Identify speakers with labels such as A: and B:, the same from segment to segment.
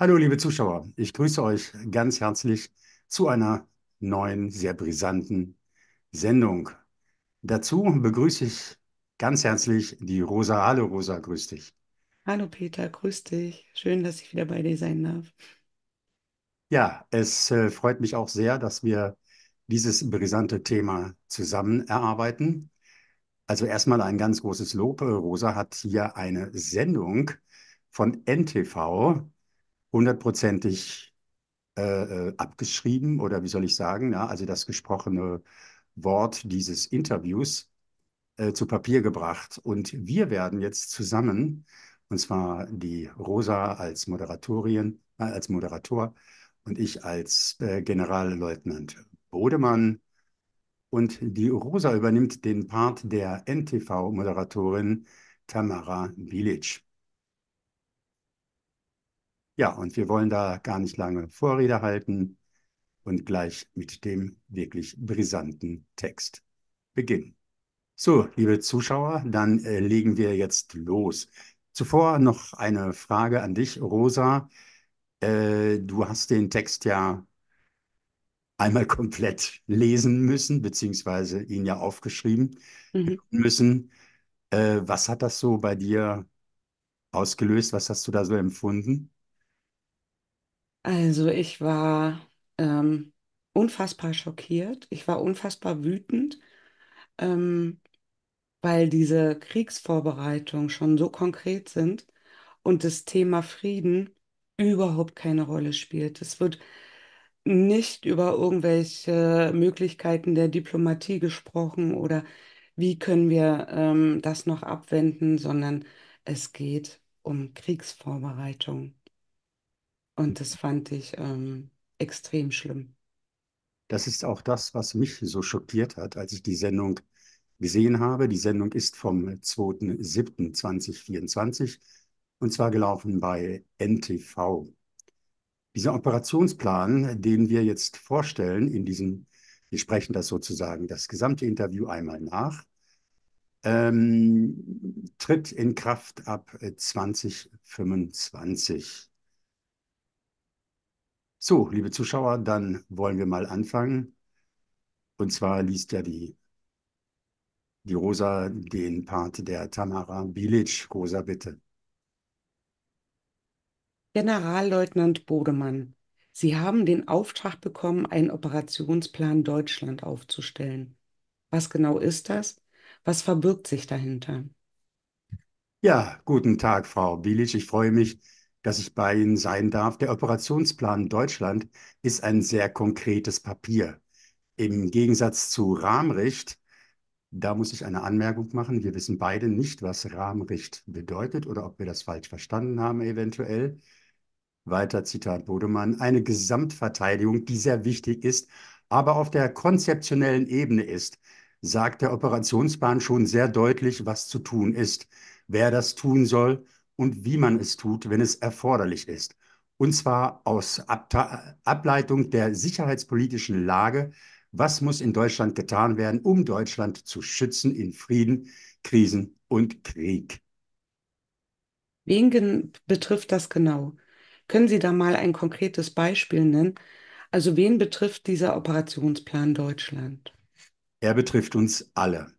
A: Hallo, liebe Zuschauer.
B: Ich grüße euch ganz herzlich zu einer neuen, sehr brisanten Sendung. Dazu begrüße ich ganz herzlich die Rosa. Hallo, Rosa, grüß dich.
A: Hallo, Peter, grüß dich. Schön, dass ich wieder bei dir sein darf.
B: Ja, es äh, freut mich auch sehr, dass wir dieses brisante Thema zusammen erarbeiten. Also erstmal ein ganz großes Lob. Rosa hat hier eine Sendung von NTV hundertprozentig äh, äh, abgeschrieben oder wie soll ich sagen, ja, also das gesprochene Wort dieses Interviews äh, zu Papier gebracht. Und wir werden jetzt zusammen, und zwar die Rosa als Moderatorin, äh, als Moderator und ich als äh, Generalleutnant Bodemann. Und die Rosa übernimmt den Part der NTV-Moderatorin Tamara Bilic. Ja, und wir wollen da gar nicht lange Vorrede halten und gleich mit dem wirklich brisanten Text beginnen. So, liebe Zuschauer, dann äh, legen wir jetzt los. Zuvor noch eine Frage an dich, Rosa. Äh, du hast den Text ja einmal komplett lesen müssen, beziehungsweise ihn ja aufgeschrieben mhm. müssen. Äh, was hat das so bei dir ausgelöst? Was hast du da so empfunden?
A: Also ich war ähm, unfassbar schockiert, ich war unfassbar wütend, ähm, weil diese Kriegsvorbereitungen schon so konkret sind und das Thema Frieden überhaupt keine Rolle spielt. Es wird nicht über irgendwelche Möglichkeiten der Diplomatie gesprochen oder wie können wir ähm, das noch abwenden, sondern es geht um Kriegsvorbereitungen. Und das fand ich ähm, extrem schlimm.
B: Das ist auch das, was mich so schockiert hat, als ich die Sendung gesehen habe. Die Sendung ist vom 2.7.2024 und zwar gelaufen bei NTV. Dieser Operationsplan, den wir jetzt vorstellen, in diesem, wir sprechen das sozusagen das gesamte Interview einmal nach, ähm, tritt in Kraft ab 2025. Äh, so, liebe Zuschauer, dann wollen wir mal anfangen. Und zwar liest ja die, die Rosa den Part der Tamara Bilic. Rosa, bitte.
A: Generalleutnant Bodemann, Sie haben den Auftrag bekommen, einen Operationsplan Deutschland aufzustellen. Was genau ist das? Was verbirgt sich dahinter?
B: Ja, guten Tag, Frau Bilic. Ich freue mich, dass ich bei Ihnen sein darf. Der Operationsplan Deutschland ist ein sehr konkretes Papier. Im Gegensatz zu Rahmrecht, da muss ich eine Anmerkung machen. Wir wissen beide nicht, was Rahmenrecht bedeutet oder ob wir das falsch verstanden haben eventuell. Weiter Zitat Bodemann. Eine Gesamtverteidigung, die sehr wichtig ist, aber auf der konzeptionellen Ebene ist, sagt der Operationsplan schon sehr deutlich, was zu tun ist, wer das tun soll und wie man es tut, wenn es erforderlich ist. Und zwar aus Ableitung der sicherheitspolitischen Lage. Was muss in Deutschland getan werden, um Deutschland zu schützen in Frieden, Krisen und Krieg?
A: Wen betrifft das genau? Können Sie da mal ein konkretes Beispiel nennen? Also wen betrifft dieser Operationsplan Deutschland?
B: Er betrifft uns alle.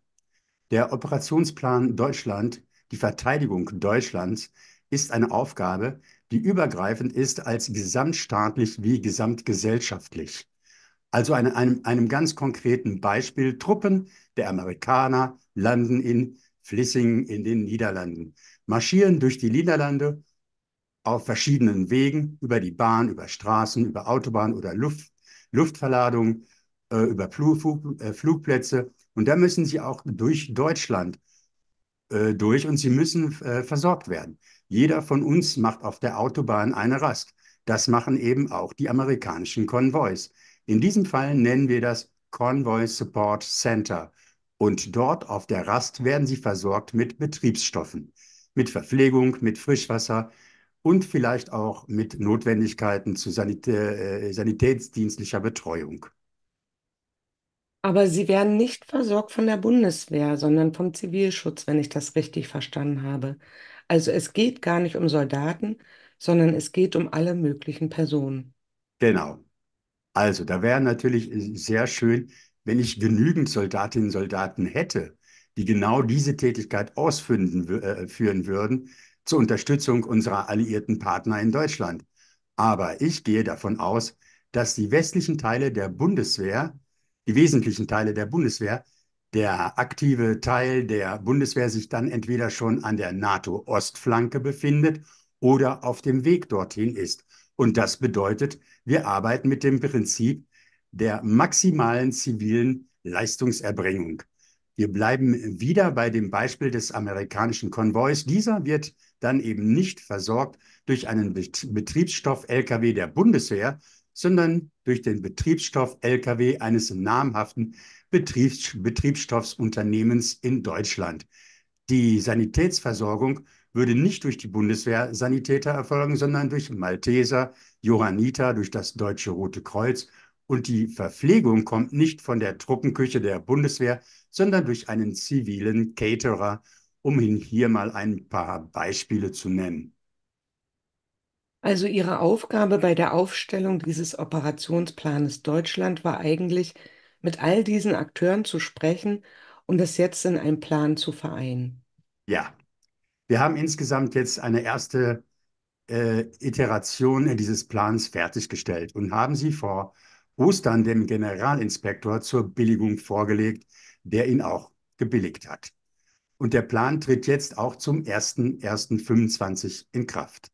B: Der Operationsplan Deutschland die Verteidigung Deutschlands ist eine Aufgabe, die übergreifend ist als gesamtstaatlich wie gesamtgesellschaftlich. Also an einem, einem ganz konkreten Beispiel. Truppen der Amerikaner landen in Flissingen in den Niederlanden, marschieren durch die Niederlande auf verschiedenen Wegen, über die Bahn, über Straßen, über Autobahn oder Luft, Luftverladung, äh, über Flug, äh, Flugplätze. Und da müssen sie auch durch Deutschland äh, durch und sie müssen äh, versorgt werden. Jeder von uns macht auf der Autobahn eine Rast. Das machen eben auch die amerikanischen Konvois. In diesem Fall nennen wir das Convoy Support Center. Und dort auf der Rast werden sie versorgt mit Betriebsstoffen, mit Verpflegung, mit Frischwasser und vielleicht auch mit Notwendigkeiten zu Sanitä äh, sanitätsdienstlicher Betreuung.
A: Aber sie werden nicht versorgt von der Bundeswehr, sondern vom Zivilschutz, wenn ich das richtig verstanden habe. Also es geht gar nicht um Soldaten, sondern es geht um alle möglichen Personen.
B: Genau. Also da wäre natürlich sehr schön, wenn ich genügend Soldatinnen und Soldaten hätte, die genau diese Tätigkeit ausführen äh, führen würden, zur Unterstützung unserer alliierten Partner in Deutschland. Aber ich gehe davon aus, dass die westlichen Teile der Bundeswehr die wesentlichen Teile der Bundeswehr, der aktive Teil der Bundeswehr sich dann entweder schon an der NATO-Ostflanke befindet oder auf dem Weg dorthin ist. Und das bedeutet, wir arbeiten mit dem Prinzip der maximalen zivilen Leistungserbringung. Wir bleiben wieder bei dem Beispiel des amerikanischen Konvois. Dieser wird dann eben nicht versorgt durch einen Betriebsstoff-Lkw der Bundeswehr, sondern durch den Betriebsstoff Lkw eines namhaften Betriebs Betriebsstoffsunternehmens in Deutschland. Die Sanitätsversorgung würde nicht durch die Bundeswehr Sanitäter erfolgen, sondern durch Malteser, Johanniter, durch das Deutsche Rote Kreuz. Und die Verpflegung kommt nicht von der Truppenküche der Bundeswehr, sondern durch einen zivilen Caterer, um hier mal ein paar Beispiele zu nennen.
A: Also Ihre Aufgabe bei der Aufstellung dieses Operationsplanes Deutschland war eigentlich, mit all diesen Akteuren zu sprechen und das jetzt in einen Plan zu vereinen.
B: Ja, wir haben insgesamt jetzt eine erste äh, Iteration dieses Plans fertiggestellt und haben sie vor Ostern dem Generalinspektor zur Billigung vorgelegt, der ihn auch gebilligt hat. Und der Plan tritt jetzt auch zum 01.01.25 in Kraft.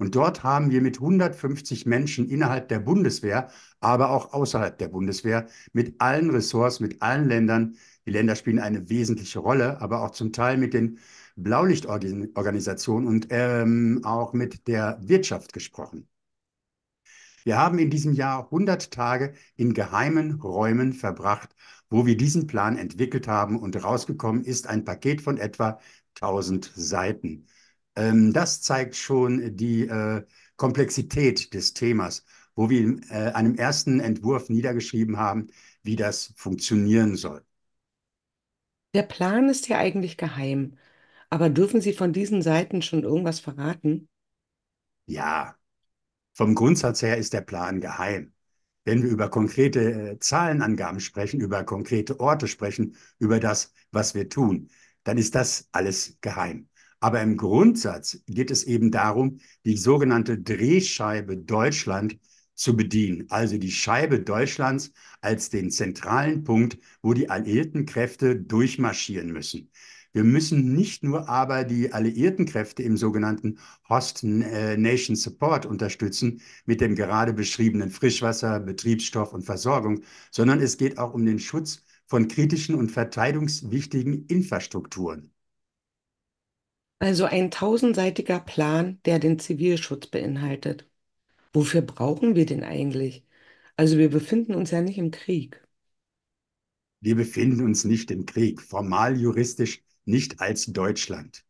B: Und dort haben wir mit 150 Menschen innerhalb der Bundeswehr, aber auch außerhalb der Bundeswehr, mit allen Ressorts, mit allen Ländern, die Länder spielen eine wesentliche Rolle, aber auch zum Teil mit den Blaulichtorganisationen und ähm, auch mit der Wirtschaft gesprochen. Wir haben in diesem Jahr 100 Tage in geheimen Räumen verbracht, wo wir diesen Plan entwickelt haben und rausgekommen ist ein Paket von etwa 1000 Seiten. Ähm, das zeigt schon die äh, Komplexität des Themas, wo wir in äh, einem ersten Entwurf niedergeschrieben haben, wie das funktionieren soll.
A: Der Plan ist ja eigentlich geheim, aber dürfen Sie von diesen Seiten schon irgendwas verraten? Ja,
B: vom Grundsatz her ist der Plan geheim. Wenn wir über konkrete äh, Zahlenangaben sprechen, über konkrete Orte sprechen, über das, was wir tun, dann ist das alles geheim. Aber im Grundsatz geht es eben darum, die sogenannte Drehscheibe Deutschland zu bedienen, also die Scheibe Deutschlands als den zentralen Punkt, wo die alliierten Kräfte durchmarschieren müssen. Wir müssen nicht nur aber die alliierten Kräfte im sogenannten Host äh, Nation Support unterstützen mit dem gerade beschriebenen Frischwasser, Betriebsstoff und Versorgung, sondern es geht auch um den Schutz von kritischen und verteidigungswichtigen Infrastrukturen.
A: Also ein tausendseitiger Plan, der den Zivilschutz beinhaltet. Wofür brauchen wir den eigentlich? Also wir befinden uns ja nicht im Krieg.
B: Wir befinden uns nicht im Krieg, formal juristisch nicht als Deutschland.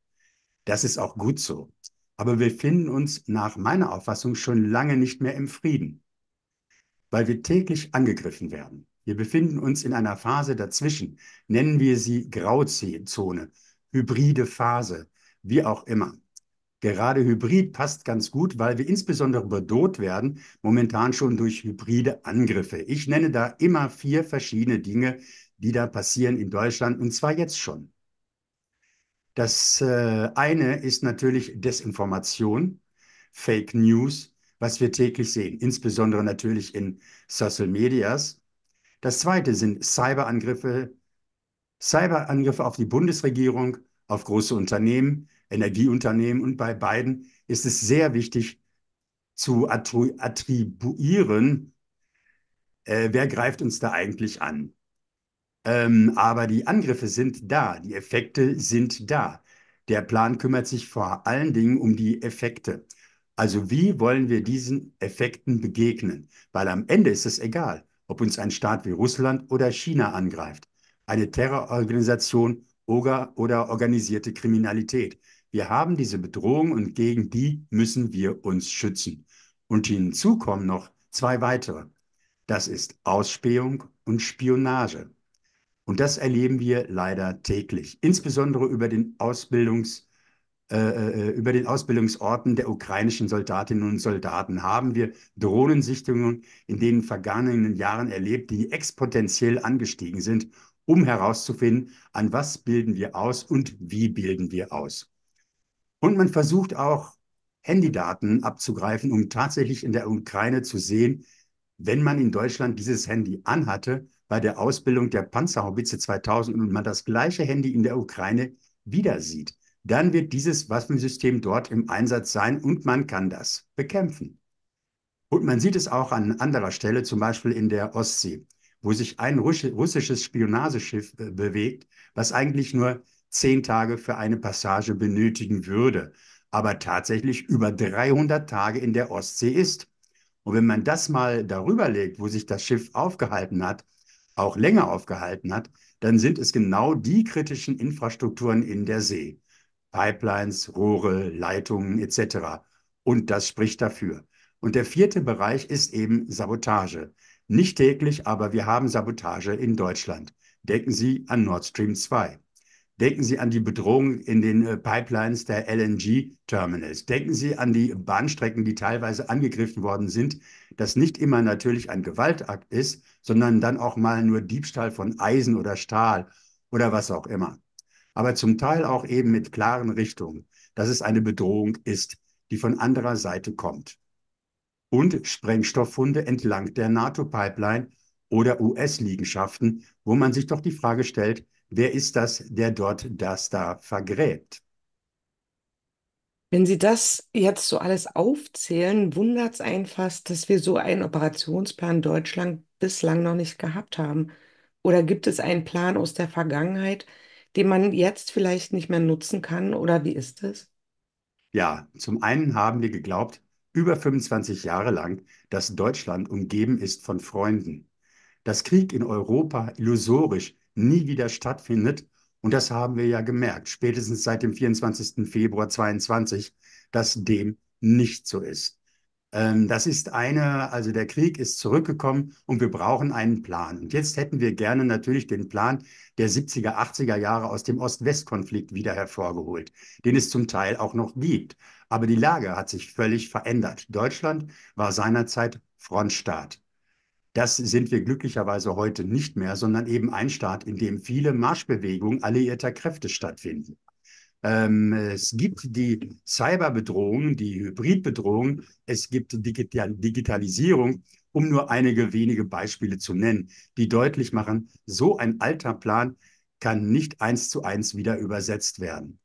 B: Das ist auch gut so. Aber wir befinden uns nach meiner Auffassung schon lange nicht mehr im Frieden, weil wir täglich angegriffen werden. Wir befinden uns in einer Phase dazwischen, nennen wir sie Grauzone, hybride Phase wie auch immer. Gerade Hybrid passt ganz gut, weil wir insbesondere bedroht werden, momentan schon durch hybride Angriffe. Ich nenne da immer vier verschiedene Dinge, die da passieren in Deutschland, und zwar jetzt schon. Das äh, eine ist natürlich Desinformation, Fake News, was wir täglich sehen, insbesondere natürlich in Social Medias. Das zweite sind Cyberangriffe, Cyberangriffe auf die Bundesregierung, auf große Unternehmen, Energieunternehmen. Und bei beiden ist es sehr wichtig zu attribuieren, äh, wer greift uns da eigentlich an. Ähm, aber die Angriffe sind da, die Effekte sind da. Der Plan kümmert sich vor allen Dingen um die Effekte. Also wie wollen wir diesen Effekten begegnen? Weil am Ende ist es egal, ob uns ein Staat wie Russland oder China angreift. Eine Terrororganisation oder, oder organisierte Kriminalität. Wir haben diese Bedrohung und gegen die müssen wir uns schützen. Und hinzu kommen noch zwei weitere. Das ist Ausspähung und Spionage. Und das erleben wir leider täglich, insbesondere über den, Ausbildungs, äh, äh, äh über den Ausbildungsorten der ukrainischen Soldatinnen und Soldaten haben wir Drohnensichtungen in den vergangenen Jahren erlebt, die exponentiell angestiegen sind um herauszufinden, an was bilden wir aus und wie bilden wir aus. Und man versucht auch Handydaten abzugreifen, um tatsächlich in der Ukraine zu sehen, wenn man in Deutschland dieses Handy anhatte, bei der Ausbildung der Panzerhaubitze 2000 und man das gleiche Handy in der Ukraine wieder sieht, dann wird dieses Waffensystem dort im Einsatz sein und man kann das bekämpfen. Und man sieht es auch an anderer Stelle, zum Beispiel in der Ostsee wo sich ein russisches Spionageschiff äh, bewegt, was eigentlich nur zehn Tage für eine Passage benötigen würde, aber tatsächlich über 300 Tage in der Ostsee ist. Und wenn man das mal darüber legt, wo sich das Schiff aufgehalten hat, auch länger aufgehalten hat, dann sind es genau die kritischen Infrastrukturen in der See. Pipelines, Rohre, Leitungen etc. Und das spricht dafür. Und der vierte Bereich ist eben Sabotage. Nicht täglich, aber wir haben Sabotage in Deutschland. Denken Sie an Nord Stream 2. Denken Sie an die Bedrohung in den äh, Pipelines der LNG-Terminals. Denken Sie an die Bahnstrecken, die teilweise angegriffen worden sind, das nicht immer natürlich ein Gewaltakt ist, sondern dann auch mal nur Diebstahl von Eisen oder Stahl oder was auch immer. Aber zum Teil auch eben mit klaren Richtungen, dass es eine Bedrohung ist, die von anderer Seite kommt und Sprengstofffunde entlang der NATO-Pipeline oder US-Liegenschaften, wo man sich doch die Frage stellt, wer ist das, der dort das da vergräbt?
A: Wenn Sie das jetzt so alles aufzählen, wundert es einen fast, dass wir so einen Operationsplan Deutschland bislang noch nicht gehabt haben. Oder gibt es einen Plan aus der Vergangenheit, den man jetzt vielleicht nicht mehr nutzen kann? Oder wie ist es?
B: Ja, zum einen haben wir geglaubt, über 25 Jahre lang, dass Deutschland umgeben ist von Freunden, dass Krieg in Europa illusorisch nie wieder stattfindet und das haben wir ja gemerkt, spätestens seit dem 24. Februar 22, dass dem nicht so ist. Ähm, das ist eine, also der Krieg ist zurückgekommen und wir brauchen einen Plan. Und jetzt hätten wir gerne natürlich den Plan der 70er, 80er Jahre aus dem Ost-West-Konflikt wieder hervorgeholt, den es zum Teil auch noch gibt. Aber die Lage hat sich völlig verändert. Deutschland war seinerzeit Frontstaat. Das sind wir glücklicherweise heute nicht mehr, sondern eben ein Staat, in dem viele Marschbewegungen alliierter Kräfte stattfinden. Ähm, es gibt die Cyberbedrohung, die Hybridbedrohung, es gibt Digital Digitalisierung, um nur einige wenige Beispiele zu nennen, die deutlich machen, so ein alter Plan kann nicht eins zu eins wieder übersetzt werden.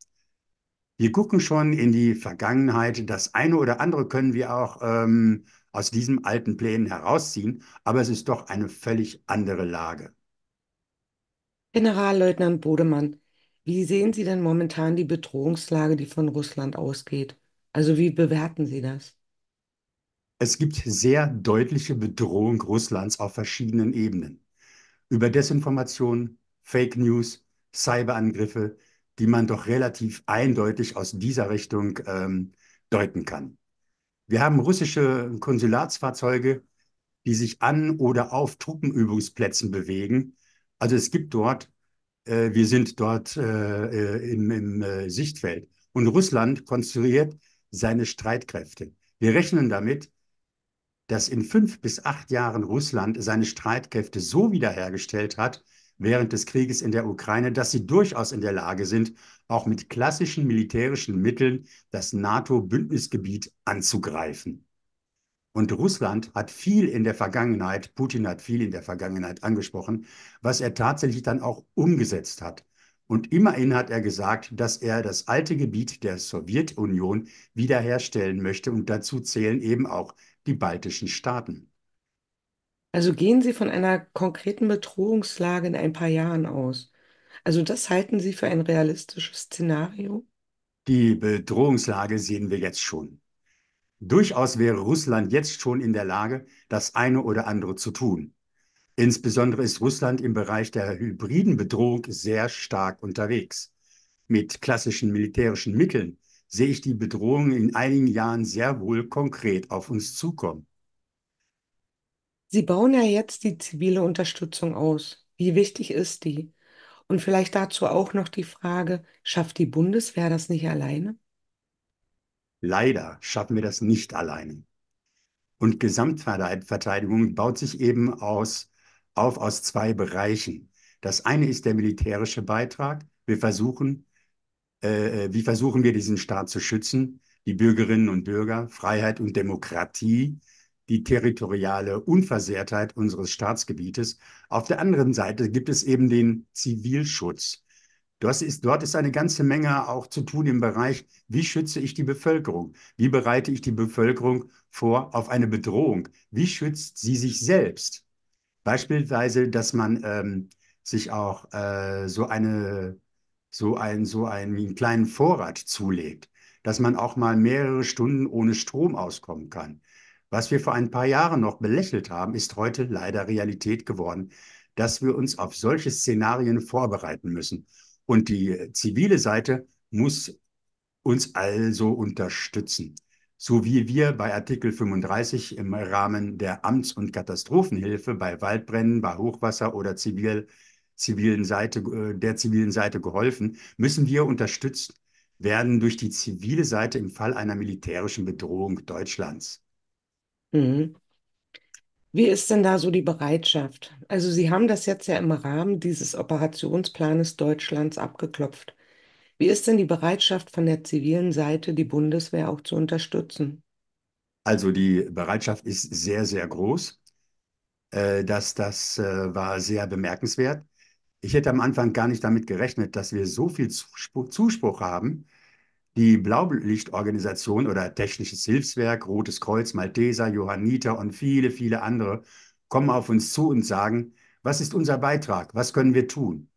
B: Wir gucken schon in die Vergangenheit. Das eine oder andere können wir auch ähm, aus diesen alten Plänen herausziehen, aber es ist doch eine völlig andere Lage.
A: Generalleutnant Bodemann, wie sehen Sie denn momentan die Bedrohungslage, die von Russland ausgeht? Also wie bewerten Sie das?
B: Es gibt sehr deutliche Bedrohung Russlands auf verschiedenen Ebenen. Über Desinformation, Fake News, Cyberangriffe, die man doch relativ eindeutig aus dieser Richtung ähm, deuten kann. Wir haben russische Konsulatsfahrzeuge, die sich an oder auf Truppenübungsplätzen bewegen. Also es gibt dort, äh, wir sind dort äh, äh im, im äh, Sichtfeld. Und Russland konstruiert seine Streitkräfte. Wir rechnen damit, dass in fünf bis acht Jahren Russland seine Streitkräfte so wiederhergestellt hat, während des Krieges in der Ukraine, dass sie durchaus in der Lage sind, auch mit klassischen militärischen Mitteln das NATO-Bündnisgebiet anzugreifen. Und Russland hat viel in der Vergangenheit, Putin hat viel in der Vergangenheit angesprochen, was er tatsächlich dann auch umgesetzt hat. Und immerhin hat er gesagt, dass er das alte Gebiet der Sowjetunion wiederherstellen möchte und dazu zählen eben auch die baltischen Staaten.
A: Also gehen Sie von einer konkreten Bedrohungslage in ein paar Jahren aus. Also das halten Sie für ein realistisches Szenario?
B: Die Bedrohungslage sehen wir jetzt schon. Durchaus wäre Russland jetzt schon in der Lage, das eine oder andere zu tun. Insbesondere ist Russland im Bereich der hybriden Bedrohung sehr stark unterwegs. Mit klassischen militärischen Mitteln sehe ich die Bedrohung in einigen Jahren sehr wohl konkret auf uns zukommen.
A: Sie bauen ja jetzt die zivile Unterstützung aus. Wie wichtig ist die? Und vielleicht dazu auch noch die Frage, schafft die Bundeswehr das nicht alleine?
B: Leider schaffen wir das nicht alleine. Und Gesamtverteidigung baut sich eben aus, auf aus zwei Bereichen. Das eine ist der militärische Beitrag. Wir versuchen, äh, äh wie versuchen wir diesen Staat zu schützen? Die Bürgerinnen und Bürger, Freiheit und Demokratie die territoriale Unversehrtheit unseres Staatsgebietes. Auf der anderen Seite gibt es eben den Zivilschutz. Ist, dort ist eine ganze Menge auch zu tun im Bereich, wie schütze ich die Bevölkerung? Wie bereite ich die Bevölkerung vor auf eine Bedrohung? Wie schützt sie sich selbst? Beispielsweise, dass man ähm, sich auch äh, so, eine, so, ein, so einen kleinen Vorrat zulegt, dass man auch mal mehrere Stunden ohne Strom auskommen kann, was wir vor ein paar Jahren noch belächelt haben, ist heute leider Realität geworden, dass wir uns auf solche Szenarien vorbereiten müssen. Und die zivile Seite muss uns also unterstützen. So wie wir bei Artikel 35 im Rahmen der Amts- und Katastrophenhilfe bei Waldbränden, bei Hochwasser oder zivil, zivilen Seite, äh, der zivilen Seite geholfen, müssen wir unterstützt werden durch die zivile Seite im Fall einer militärischen Bedrohung Deutschlands.
A: Mhm. Wie ist denn da so die Bereitschaft? Also Sie haben das jetzt ja im Rahmen dieses Operationsplanes Deutschlands abgeklopft. Wie ist denn die Bereitschaft von der zivilen Seite, die Bundeswehr auch zu unterstützen?
B: Also die Bereitschaft ist sehr, sehr groß. Äh, das, das äh, war sehr bemerkenswert. Ich hätte am Anfang gar nicht damit gerechnet, dass wir so viel Zuspruch haben die Blaulichtorganisation oder Technisches Hilfswerk, Rotes Kreuz, Malteser, Johanniter und viele, viele andere kommen auf uns zu und sagen, was ist unser Beitrag? Was können wir tun?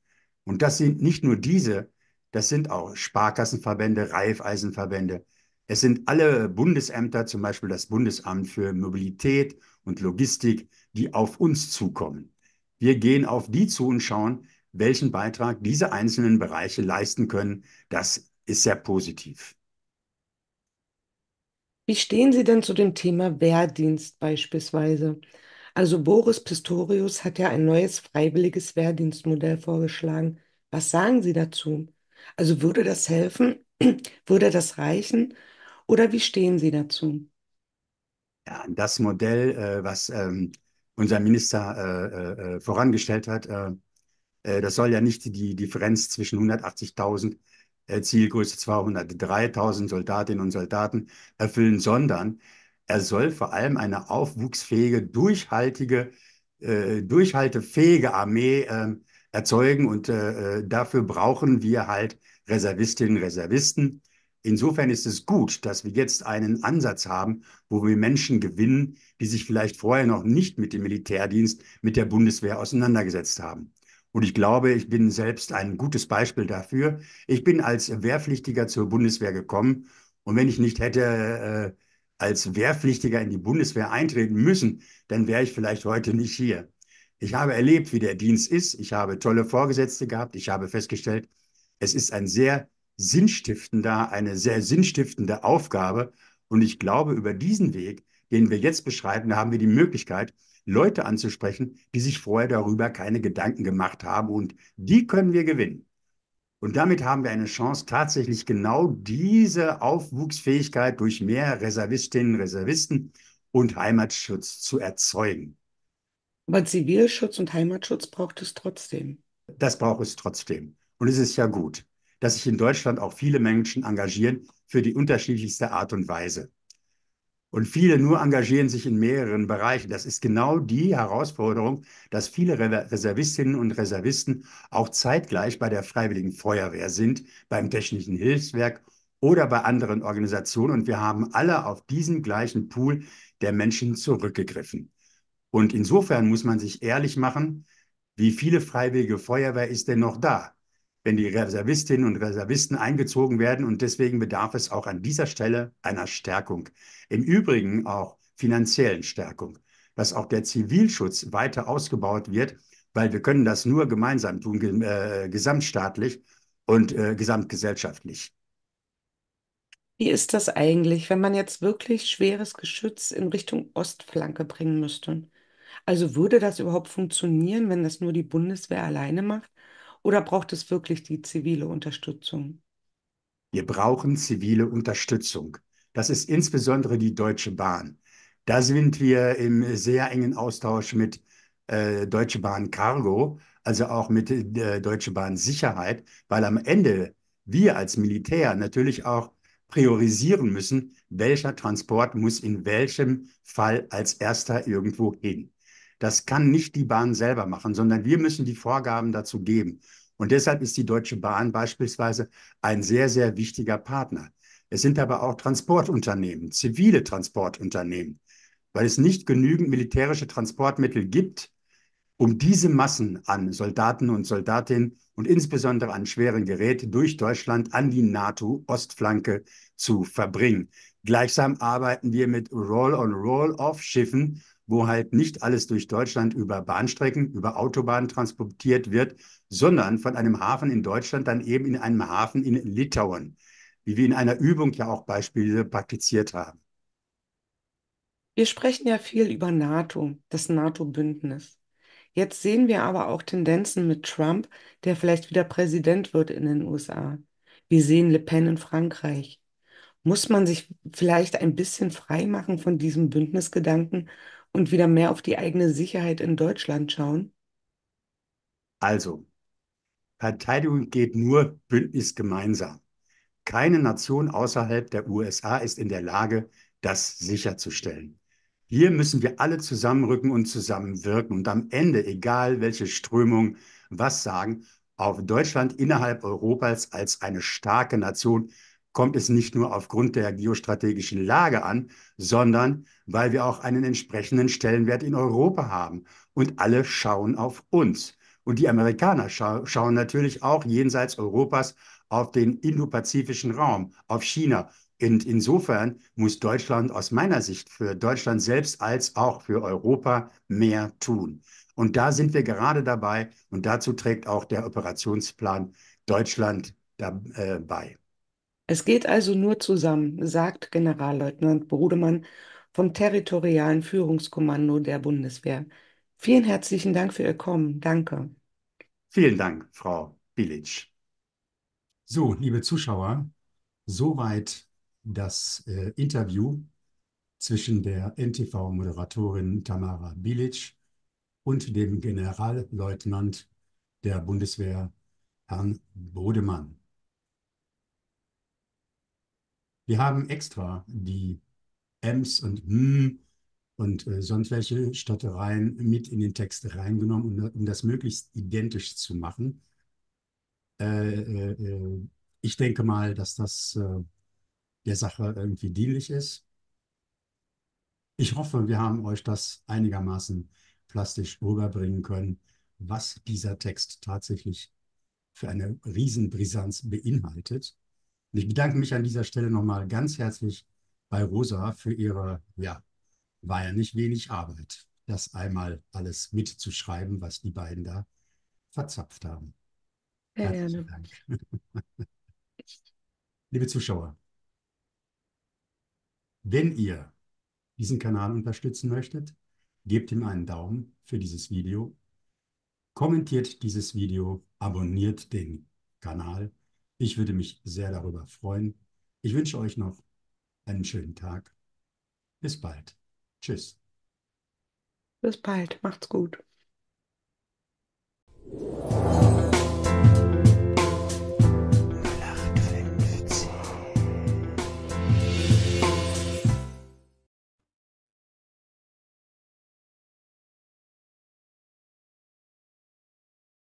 B: Und das sind nicht nur diese, das sind auch Sparkassenverbände, Reifeisenverbände. Es sind alle Bundesämter, zum Beispiel das Bundesamt für Mobilität und Logistik, die auf uns zukommen. Wir gehen auf die zu und schauen, welchen Beitrag diese einzelnen Bereiche leisten können, dass ist sehr positiv.
A: Wie stehen Sie denn zu dem Thema Wehrdienst beispielsweise? Also Boris Pistorius hat ja ein neues freiwilliges Wehrdienstmodell vorgeschlagen. Was sagen Sie dazu? Also würde das helfen? würde das reichen? Oder wie stehen Sie dazu?
B: Ja, das Modell, äh, was ähm, unser Minister äh, äh, äh vorangestellt hat, äh, äh, das soll ja nicht die Differenz zwischen 180.000 äh, Zielgröße 203.000 Soldatinnen und Soldaten erfüllen, sondern er soll vor allem eine aufwuchsfähige, durchhaltige, äh, durchhaltefähige Armee äh, erzeugen und äh, äh, dafür brauchen wir halt Reservistinnen und Reservisten. Insofern ist es gut, dass wir jetzt einen Ansatz haben, wo wir Menschen gewinnen, die sich vielleicht vorher noch nicht mit dem Militärdienst, mit der Bundeswehr auseinandergesetzt haben. Und ich glaube, ich bin selbst ein gutes Beispiel dafür. Ich bin als Wehrpflichtiger zur Bundeswehr gekommen. Und wenn ich nicht hätte äh, als Wehrpflichtiger in die Bundeswehr eintreten müssen, dann wäre ich vielleicht heute nicht hier. Ich habe erlebt, wie der Dienst ist. Ich habe tolle Vorgesetzte gehabt. Ich habe festgestellt, es ist ein sehr sinnstiftender, eine sehr sinnstiftende Aufgabe. Und ich glaube, über diesen Weg, den wir jetzt beschreiten, haben wir die Möglichkeit, Leute anzusprechen, die sich vorher darüber keine Gedanken gemacht haben. Und die können wir gewinnen. Und damit haben wir eine Chance, tatsächlich genau diese Aufwuchsfähigkeit durch mehr Reservistinnen, Reservisten und Heimatschutz zu erzeugen. Aber Zivilschutz und Heimatschutz braucht es trotzdem. Das braucht es trotzdem. Und es ist ja gut, dass sich in Deutschland auch viele Menschen engagieren für die unterschiedlichste Art und Weise. Und viele nur engagieren sich in mehreren Bereichen. Das ist genau die Herausforderung, dass viele Reservistinnen und Reservisten auch zeitgleich bei der Freiwilligen Feuerwehr sind, beim Technischen Hilfswerk oder bei anderen Organisationen. Und wir haben alle auf diesen gleichen Pool der Menschen zurückgegriffen. Und insofern muss man sich ehrlich machen, wie viele freiwillige Feuerwehr ist denn noch da? wenn die Reservistinnen und Reservisten eingezogen werden. Und deswegen bedarf es auch an dieser Stelle einer Stärkung. Im Übrigen auch finanziellen Stärkung, dass auch der Zivilschutz weiter ausgebaut wird, weil wir können das nur gemeinsam tun, äh, gesamtstaatlich und äh, gesamtgesellschaftlich.
A: Wie ist das eigentlich, wenn man jetzt wirklich schweres Geschütz in Richtung Ostflanke bringen müsste? Also würde das überhaupt funktionieren, wenn das nur die Bundeswehr alleine macht? Oder braucht es wirklich die zivile Unterstützung?
B: Wir brauchen zivile Unterstützung. Das ist insbesondere die Deutsche Bahn. Da sind wir im sehr engen Austausch mit äh, Deutsche Bahn Cargo, also auch mit äh, Deutsche Bahn Sicherheit, weil am Ende wir als Militär natürlich auch priorisieren müssen, welcher Transport muss in welchem Fall als erster irgendwo hin. Das kann nicht die Bahn selber machen, sondern wir müssen die Vorgaben dazu geben. Und deshalb ist die Deutsche Bahn beispielsweise ein sehr, sehr wichtiger Partner. Es sind aber auch Transportunternehmen, zivile Transportunternehmen, weil es nicht genügend militärische Transportmittel gibt, um diese Massen an Soldaten und Soldatinnen und insbesondere an schweren Geräten durch Deutschland an die NATO-Ostflanke zu verbringen. Gleichsam arbeiten wir mit Roll-on-Roll-off-Schiffen wo halt nicht alles durch Deutschland über Bahnstrecken, über Autobahnen transportiert wird, sondern von einem Hafen in Deutschland dann eben in einem Hafen in Litauen, wie wir in einer Übung ja auch Beispiele praktiziert haben.
A: Wir sprechen ja viel über NATO, das NATO-Bündnis. Jetzt sehen wir aber auch Tendenzen mit Trump, der vielleicht wieder Präsident wird in den USA. Wir sehen Le Pen in Frankreich. Muss man sich vielleicht ein bisschen freimachen von diesem Bündnisgedanken und wieder mehr auf die eigene Sicherheit in Deutschland schauen?
B: Also, Verteidigung geht nur bündnisgemeinsam. Keine Nation außerhalb der USA ist in der Lage, das sicherzustellen. Hier müssen wir alle zusammenrücken und zusammenwirken und am Ende, egal welche Strömung was sagen, auf Deutschland innerhalb Europas als eine starke Nation kommt es nicht nur aufgrund der geostrategischen Lage an, sondern weil wir auch einen entsprechenden Stellenwert in Europa haben. Und alle schauen auf uns. Und die Amerikaner scha schauen natürlich auch jenseits Europas auf den indopazifischen Raum, auf China. Und insofern muss Deutschland aus meiner Sicht für Deutschland selbst als auch für Europa mehr tun. Und da sind wir gerade dabei und dazu trägt auch der Operationsplan Deutschland dabei. Äh,
A: es geht also nur zusammen, sagt Generalleutnant Brudemann vom Territorialen Führungskommando der Bundeswehr. Vielen herzlichen Dank für Ihr Kommen. Danke.
B: Vielen Dank, Frau Bilic. So, liebe Zuschauer, soweit das äh, Interview zwischen der NTV-Moderatorin Tamara Bilic und dem Generalleutnant der Bundeswehr, Herrn Bodemann. Wir haben extra die Ms und M und äh, sonst welche Stottereien mit in den Text reingenommen, um, um das möglichst identisch zu machen. Äh, äh, äh ich denke mal, dass das äh, der Sache irgendwie dienlich ist. Ich hoffe, wir haben euch das einigermaßen plastisch rüberbringen können, was dieser Text tatsächlich für eine Riesenbrisanz beinhaltet. Und ich bedanke mich an dieser Stelle nochmal ganz herzlich bei Rosa für ihre, ja, war ja nicht wenig Arbeit, das einmal alles mitzuschreiben, was die beiden da verzapft haben.
A: Sehr Herzlichen gerne.
B: Dank. Liebe Zuschauer, wenn ihr diesen Kanal unterstützen möchtet, gebt ihm einen Daumen für dieses Video, kommentiert dieses Video, abonniert den Kanal ich würde mich sehr darüber freuen. Ich wünsche euch noch einen schönen Tag. Bis bald. Tschüss.
A: Bis bald. Macht's gut.